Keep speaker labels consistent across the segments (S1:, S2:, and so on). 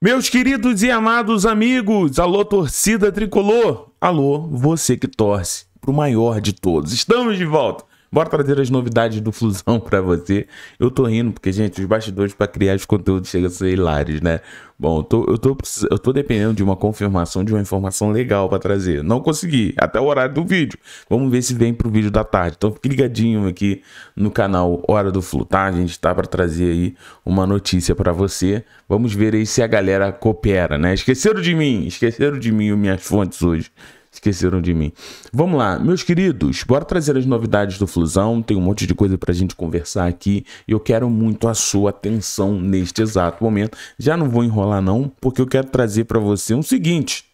S1: Meus queridos e amados amigos, alô torcida tricolor, alô você que torce para o maior de todos. Estamos de volta Bora trazer as novidades do Flusão para você. Eu tô rindo porque, gente, os bastidores para criar os conteúdos chegam a ser hilares, né? Bom, eu tô, eu, tô, eu tô dependendo de uma confirmação, de uma informação legal para trazer. Não consegui, até o horário do vídeo. Vamos ver se vem pro vídeo da tarde. Então fique ligadinho aqui no canal Hora do Flu, tá? A gente tá para trazer aí uma notícia para você. Vamos ver aí se a galera coopera, né? Esqueceram de mim, esqueceram de mim minhas fontes hoje esqueceram de mim. Vamos lá, meus queridos, bora trazer as novidades do Flusão. Tem um monte de coisa pra gente conversar aqui e eu quero muito a sua atenção neste exato momento. Já não vou enrolar não, porque eu quero trazer para você um seguinte.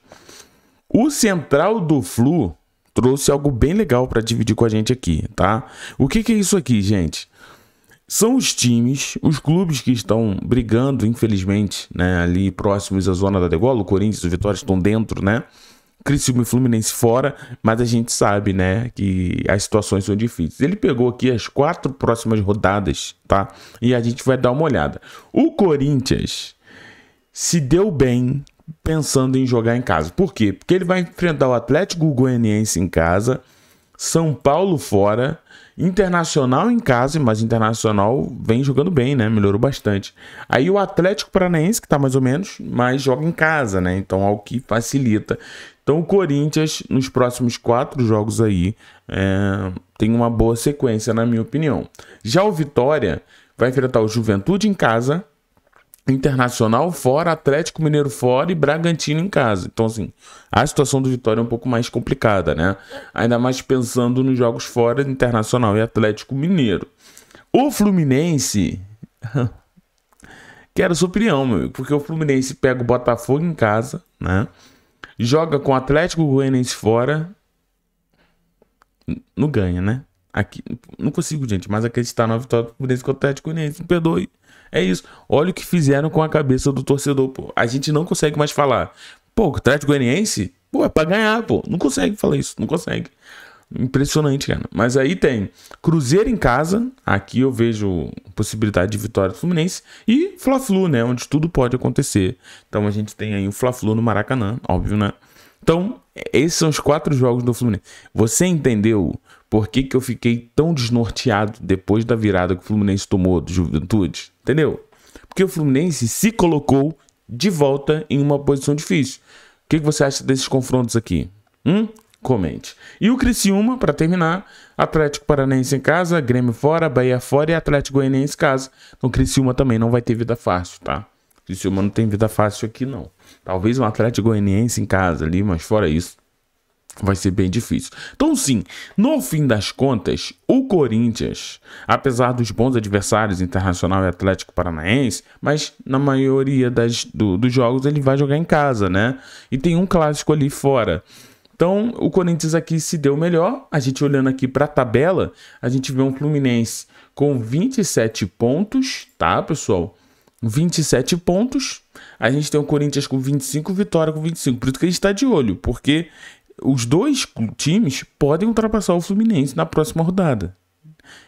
S1: O central do Flu trouxe algo bem legal para dividir com a gente aqui, tá? O que, que é isso aqui, gente? são os times, os clubes que estão brigando, infelizmente, né, ali próximos à zona da degola, o Corinthians e o Vitória estão dentro, né, Criciúma e Fluminense fora, mas a gente sabe, né, que as situações são difíceis. Ele pegou aqui as quatro próximas rodadas, tá? E a gente vai dar uma olhada. O Corinthians se deu bem pensando em jogar em casa. Por quê? Porque ele vai enfrentar o Atlético Goianiense em casa, são Paulo fora, Internacional em casa, mas Internacional vem jogando bem, né? Melhorou bastante. Aí o Atlético Paranaense, que tá mais ou menos, mas joga em casa, né? Então é o que facilita. Então o Corinthians, nos próximos quatro jogos aí, é, tem uma boa sequência, na minha opinião. Já o Vitória vai enfrentar o Juventude em casa, Internacional fora, Atlético Mineiro fora e Bragantino em casa. Então, assim, a situação do Vitória é um pouco mais complicada, né? Ainda mais pensando nos jogos fora, Internacional e Atlético Mineiro. O Fluminense. Quero sua opinião, meu amigo, porque o Fluminense pega o Botafogo em casa, né? Joga com o Atlético Goianiense fora. Não ganha, né? Aqui, não consigo, gente, mas acreditar na vitória do Fluminense contra o Atlético Goianiense. Me perdoe. É isso. Olha o que fizeram com a cabeça do torcedor, pô. A gente não consegue mais falar. Pô, o Atlético Goianiense, pô, é pra ganhar, pô. Não consegue falar isso, não consegue. Impressionante, cara. Mas aí tem Cruzeiro em casa. Aqui eu vejo possibilidade de vitória do Fluminense. E Fla-Flu, né? Onde tudo pode acontecer. Então a gente tem aí o Fla-Flu no Maracanã, óbvio, né? Então, esses são os quatro jogos do Fluminense. Você entendeu por que, que eu fiquei tão desnorteado depois da virada que o Fluminense tomou do Juventude? Entendeu? Porque o Fluminense se colocou de volta em uma posição difícil. O que, que você acha desses confrontos aqui? Hum? Comente. E o Criciúma, para terminar, Atlético Paranaense em casa, Grêmio fora, Bahia fora e Atlético Goianiense em casa. Então o Criciúma também não vai ter vida fácil, tá? Criciúma não tem vida fácil aqui, não. Talvez um Atlético Goianiense em casa ali, mas fora isso, vai ser bem difícil. Então, sim, no fim das contas, o Corinthians, apesar dos bons adversários Internacional e Atlético Paranaense, mas na maioria das, do, dos jogos ele vai jogar em casa, né? E tem um clássico ali fora. Então, o Corinthians aqui se deu melhor. A gente olhando aqui para a tabela, a gente vê um Fluminense com 27 pontos, tá, pessoal? 27 pontos. A gente tem o Corinthians com 25, Vitória com 25. Por isso que a gente está de olho, porque os dois times podem ultrapassar o Fluminense na próxima rodada.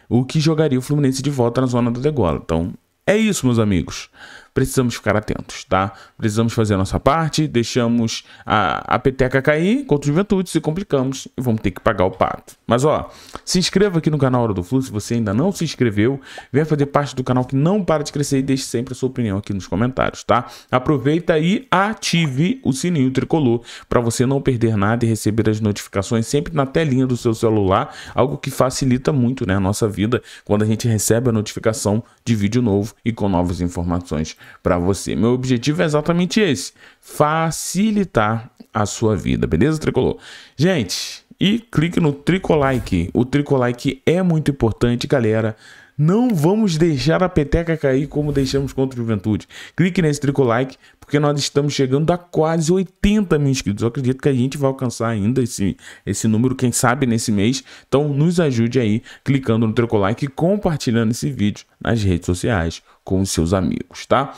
S1: O que jogaria o Fluminense de volta na zona do degola. Então, é isso, meus amigos precisamos ficar atentos, tá? Precisamos fazer a nossa parte, deixamos a, a peteca cair contra o Juventude, se complicamos e vamos ter que pagar o pato. Mas ó, se inscreva aqui no canal Hora do Flu, se você ainda não se inscreveu, venha fazer parte do canal que não para de crescer e deixe sempre a sua opinião aqui nos comentários, tá? Aproveita e ative o sininho tricolor para você não perder nada e receber as notificações sempre na telinha do seu celular, algo que facilita muito, né, a nossa vida quando a gente recebe a notificação de vídeo novo e com novas informações para você. Meu objetivo é exatamente esse: facilitar a sua vida, beleza, tricolor? Gente, e clique no tricolike. O tricolike é muito importante, galera. Não vamos deixar a peteca cair como deixamos contra o Juventude. Clique nesse tricolike, porque nós estamos chegando a quase 80 mil inscritos. Eu acredito que a gente vai alcançar ainda esse, esse número, quem sabe nesse mês. Então nos ajude aí, clicando no tricolike e compartilhando esse vídeo nas redes sociais com seus amigos, tá?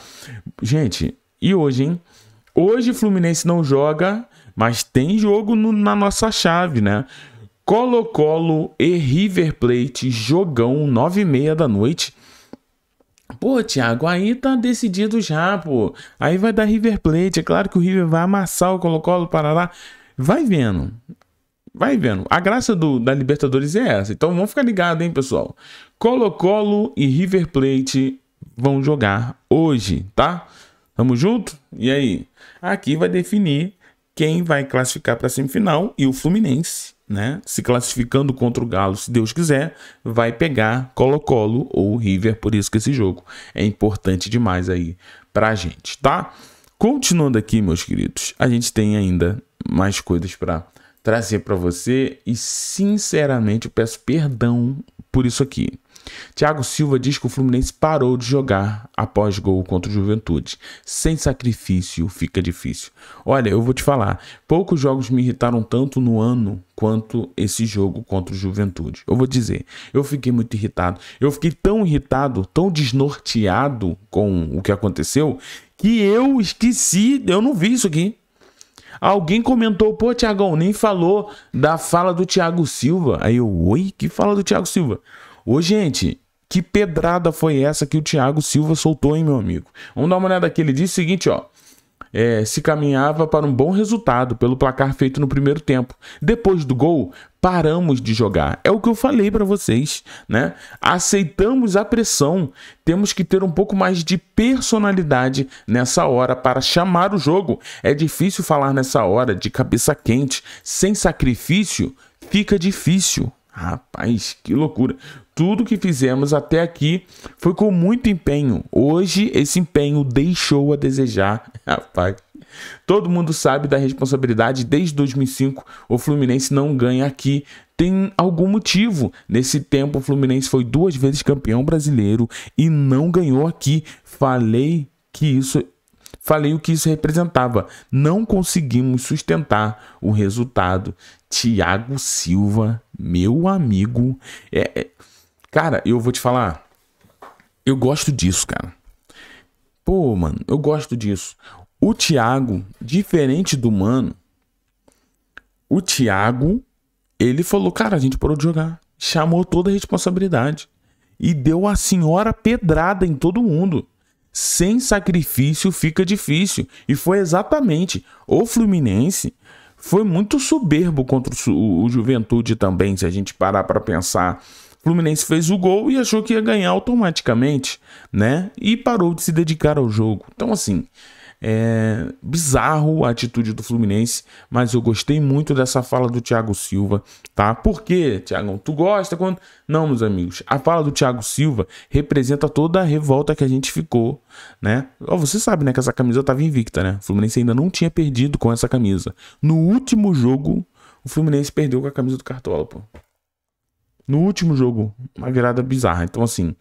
S1: Gente, e hoje, hein? Hoje Fluminense não joga, mas tem jogo no, na nossa chave, né? Colo-Colo e River Plate, jogão, 9h30 da noite. Pô, Thiago, aí tá decidido já, pô. Aí vai dar River Plate. É claro que o River vai amassar o Colo-Colo, Parará. Vai vendo. Vai vendo. A graça do, da Libertadores é essa. Então vamos ficar ligado, hein, pessoal. Colo-Colo e River Plate vão jogar hoje, tá? Tamo junto? E aí? Aqui vai definir quem vai classificar para a semifinal e o Fluminense, né? Se classificando contra o Galo, se Deus quiser, vai pegar Colo-Colo ou River, por isso que esse jogo é importante demais aí pra gente, tá? Continuando aqui, meus queridos, a gente tem ainda mais coisas para trazer para você e sinceramente eu peço perdão por isso aqui. Thiago Silva diz que o Fluminense parou de jogar após gol contra o Juventude. Sem sacrifício fica difícil. Olha, eu vou te falar, poucos jogos me irritaram tanto no ano quanto esse jogo contra o Juventude. Eu vou dizer, eu fiquei muito irritado. Eu fiquei tão irritado, tão desnorteado com o que aconteceu, que eu esqueci, eu não vi isso aqui. Alguém comentou, pô, Tiagão, nem falou da fala do Thiago Silva. Aí eu, oi, que fala do Thiago Silva? Ô, gente, que pedrada foi essa que o Thiago Silva soltou, hein, meu amigo? Vamos dar uma olhada aqui. Ele disse o seguinte, ó. É, se caminhava para um bom resultado pelo placar feito no primeiro tempo. Depois do gol, paramos de jogar. É o que eu falei para vocês, né? Aceitamos a pressão. Temos que ter um pouco mais de personalidade nessa hora para chamar o jogo. É difícil falar nessa hora de cabeça quente, sem sacrifício, fica difícil. Rapaz, que loucura! Tudo que fizemos até aqui foi com muito empenho. Hoje, esse empenho deixou a desejar. Rapaz. Todo mundo sabe da responsabilidade. Desde 2005, o Fluminense não ganha aqui. Tem algum motivo. Nesse tempo, o Fluminense foi duas vezes campeão brasileiro e não ganhou aqui. Falei que isso Falei o que isso representava. Não conseguimos sustentar o resultado. Tiago Silva, meu amigo. É, é... Cara, eu vou te falar. Eu gosto disso, cara. Pô, mano, eu gosto disso. O Tiago, diferente do mano, o Tiago, ele falou: Cara, a gente parou de jogar. Chamou toda a responsabilidade. E deu a senhora pedrada em todo mundo sem sacrifício fica difícil. E foi exatamente o Fluminense foi muito soberbo contra o, Juventude também, se a gente parar para pensar. O Fluminense fez o gol e achou que ia ganhar automaticamente, né? E parou de se dedicar ao jogo. Então assim, é bizarro a atitude do Fluminense, mas eu gostei muito dessa fala do Thiago Silva, tá? Por quê, Thiagão? Tu gosta quando. Não, meus amigos, a fala do Thiago Silva representa toda a revolta que a gente ficou, né? Oh, você sabe, né, que essa camisa tava invicta, né? O Fluminense ainda não tinha perdido com essa camisa. No último jogo, o Fluminense perdeu com a camisa do Cartola, pô. No último jogo, uma virada bizarra. Então, assim,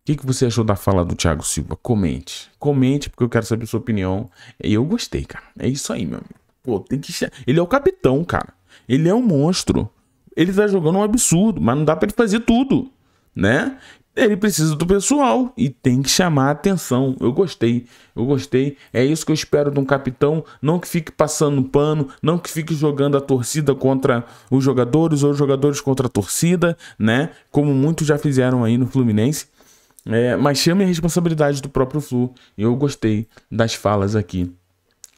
S1: o que, que, você achou da fala do Thiago Silva? Comente. Comente, porque eu quero saber a sua opinião. E eu gostei, cara. É isso aí, meu amigo. Pô, tem que. Ele é o capitão, cara. Ele é um monstro. Ele tá jogando um absurdo, mas não dá para ele fazer tudo, né? Ele precisa do pessoal e tem que chamar a atenção. Eu gostei, eu gostei. É isso que eu espero de um capitão. Não que fique passando pano, não que fique jogando a torcida contra os jogadores ou os jogadores contra a torcida, né? Como muitos já fizeram aí no Fluminense. É, mas chame a responsabilidade do próprio Flu. Eu gostei das falas aqui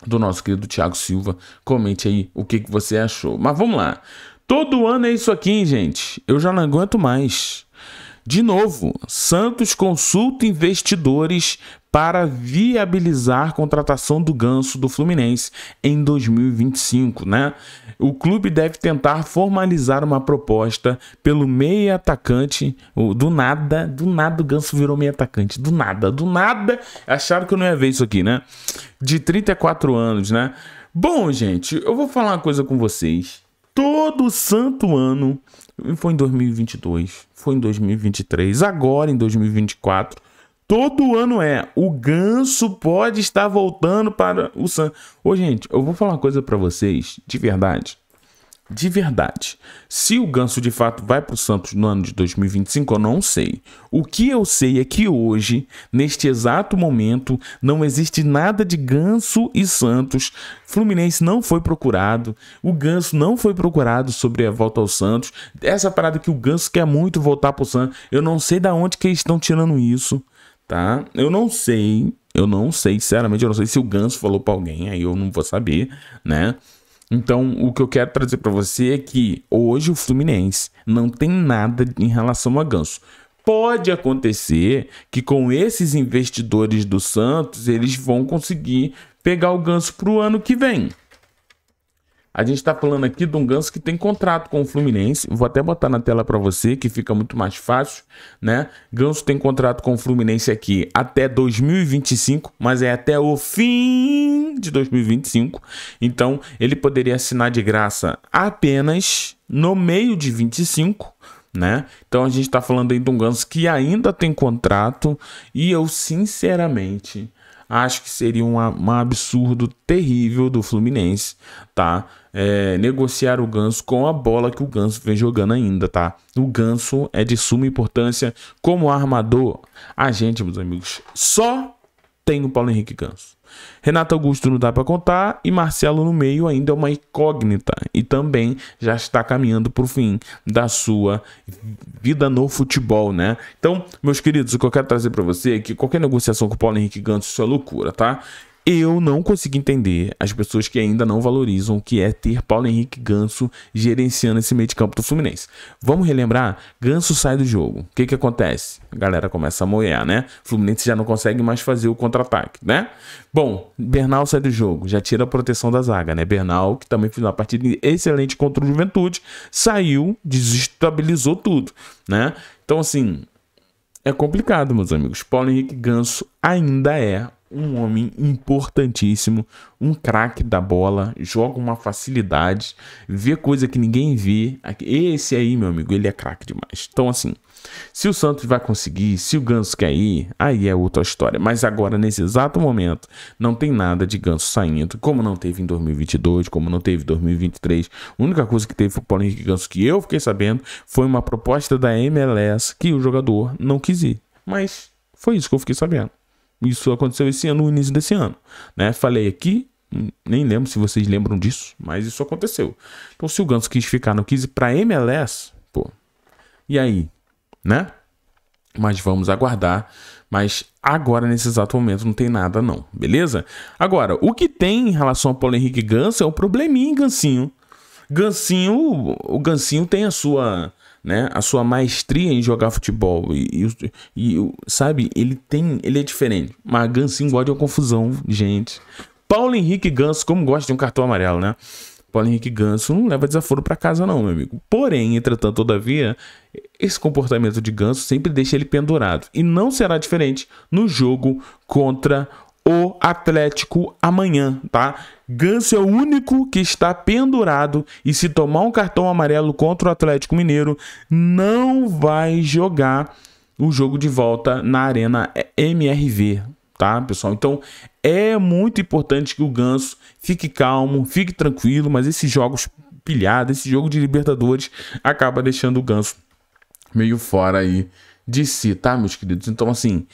S1: do nosso querido Thiago Silva. Comente aí o que, que você achou. Mas vamos lá. Todo ano é isso aqui, gente. Eu já não aguento mais. De novo, Santos consulta investidores para viabilizar contratação do Ganso do Fluminense em 2025, né? O clube deve tentar formalizar uma proposta pelo meia atacante, do nada, do nada o Ganso virou meia atacante, do nada, do nada, acharam que eu não ia ver isso aqui, né? De 34 anos, né? Bom, gente, eu vou falar uma coisa com vocês. Todo santo ano foi em 2022, foi em 2023, agora em 2024. Todo ano é. O ganso pode estar voltando para o Santos. Ô, gente, eu vou falar uma coisa para vocês, de verdade de verdade. Se o Ganso de fato vai para o Santos no ano de 2025, eu não sei. O que eu sei é que hoje, neste exato momento, não existe nada de Ganso e Santos. Fluminense não foi procurado, o Ganso não foi procurado sobre a volta ao Santos. Essa é parada que o Ganso quer muito voltar para o Santos, eu não sei da onde que eles estão tirando isso, tá? Eu não sei, eu não sei, sinceramente, eu não sei se o Ganso falou para alguém, aí eu não vou saber, né? Então, o que eu quero trazer para você é que hoje o Fluminense não tem nada em relação a Ganso. Pode acontecer que com esses investidores do Santos eles vão conseguir pegar o Ganso para o ano que vem. A gente está falando aqui de um Ganso que tem contrato com o Fluminense. Vou até botar na tela para você, que fica muito mais fácil, né? Ganso tem contrato com o Fluminense aqui até 2025, mas é até o fim de 2025. Então, ele poderia assinar de graça apenas no meio de 25, né? Então a gente está falando aí de um Ganso que ainda tem contrato e eu sinceramente acho que seria um, um absurdo terrível do Fluminense, tá? É, negociar o Ganso com a bola que o Ganso vem jogando ainda, tá? O Ganso é de suma importância como armador. A gente, meus amigos, só tem o Paulo Henrique Ganso. Renato Augusto não dá para contar e Marcelo no meio ainda é uma incógnita e também já está caminhando para o fim da sua vida no futebol, né? Então, meus queridos, o que eu quero trazer para você é que qualquer negociação com o Paulo Henrique Ganso isso é loucura, tá? Eu não consigo entender as pessoas que ainda não valorizam o que é ter Paulo Henrique Ganso gerenciando esse meio de campo do Fluminense. Vamos relembrar? Ganso sai do jogo. O que, que acontece? A galera começa a moer, né? O Fluminense já não consegue mais fazer o contra-ataque, né? Bom, Bernal sai do jogo, já tira a proteção da zaga, né? Bernal, que também fez uma partida excelente contra o Juventude, saiu, desestabilizou tudo, né? Então, assim, é complicado, meus amigos. Paulo Henrique Ganso ainda é um homem importantíssimo, um craque da bola, joga uma facilidade, vê coisa que ninguém vê. Esse aí, meu amigo, ele é craque demais. Então, assim, se o Santos vai conseguir, se o Ganso quer ir, aí é outra história. Mas agora, nesse exato momento, não tem nada de Ganso saindo, como não teve em 2022, como não teve em 2023. A única coisa que teve foi o Paulo Henrique Ganso, que eu fiquei sabendo, foi uma proposta da MLS que o jogador não quis ir. Mas foi isso que eu fiquei sabendo. Isso aconteceu esse ano, no início desse ano. Né? Falei aqui, nem lembro se vocês lembram disso, mas isso aconteceu. Então, se o Ganso quis ficar no 15 para MLS, pô, e aí, né? Mas vamos aguardar. Mas agora, nesse exato momento, não tem nada, não, beleza? Agora, o que tem em relação ao Paulo Henrique Ganso é um probleminha, Gansinho. Gansinho, o Gansinho tem a sua né? A sua maestria em jogar futebol. E, e, e sabe, ele tem. Ele é diferente. Mas Ganso engole a confusão, gente. Paulo Henrique Ganso, como gosta de um cartão amarelo, né? Paulo Henrique Ganso não leva desaforo para casa, não, meu amigo. Porém, entretanto, todavia, esse comportamento de Ganso sempre deixa ele pendurado. E não será diferente no jogo contra o Atlético amanhã, tá? Ganso é o único que está pendurado e se tomar um cartão amarelo contra o Atlético Mineiro, não vai jogar o jogo de volta na Arena MRV, tá, pessoal? Então, é muito importante que o Ganso fique calmo, fique tranquilo, mas esses jogos pilhados, esse jogo de Libertadores acaba deixando o Ganso meio fora aí de si, tá, meus queridos? Então, assim,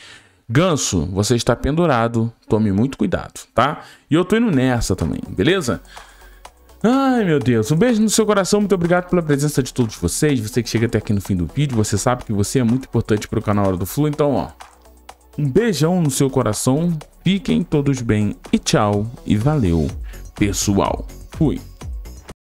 S1: Ganso, você está pendurado, tome muito cuidado, tá? E eu tô indo nessa também, beleza? Ai, meu Deus, um beijo no seu coração, muito obrigado pela presença de todos vocês. Você que chega até aqui no fim do vídeo, você sabe que você é muito importante para o canal Hora do Flu, então, ó. Um beijão no seu coração, fiquem todos bem e tchau e valeu, pessoal. Fui.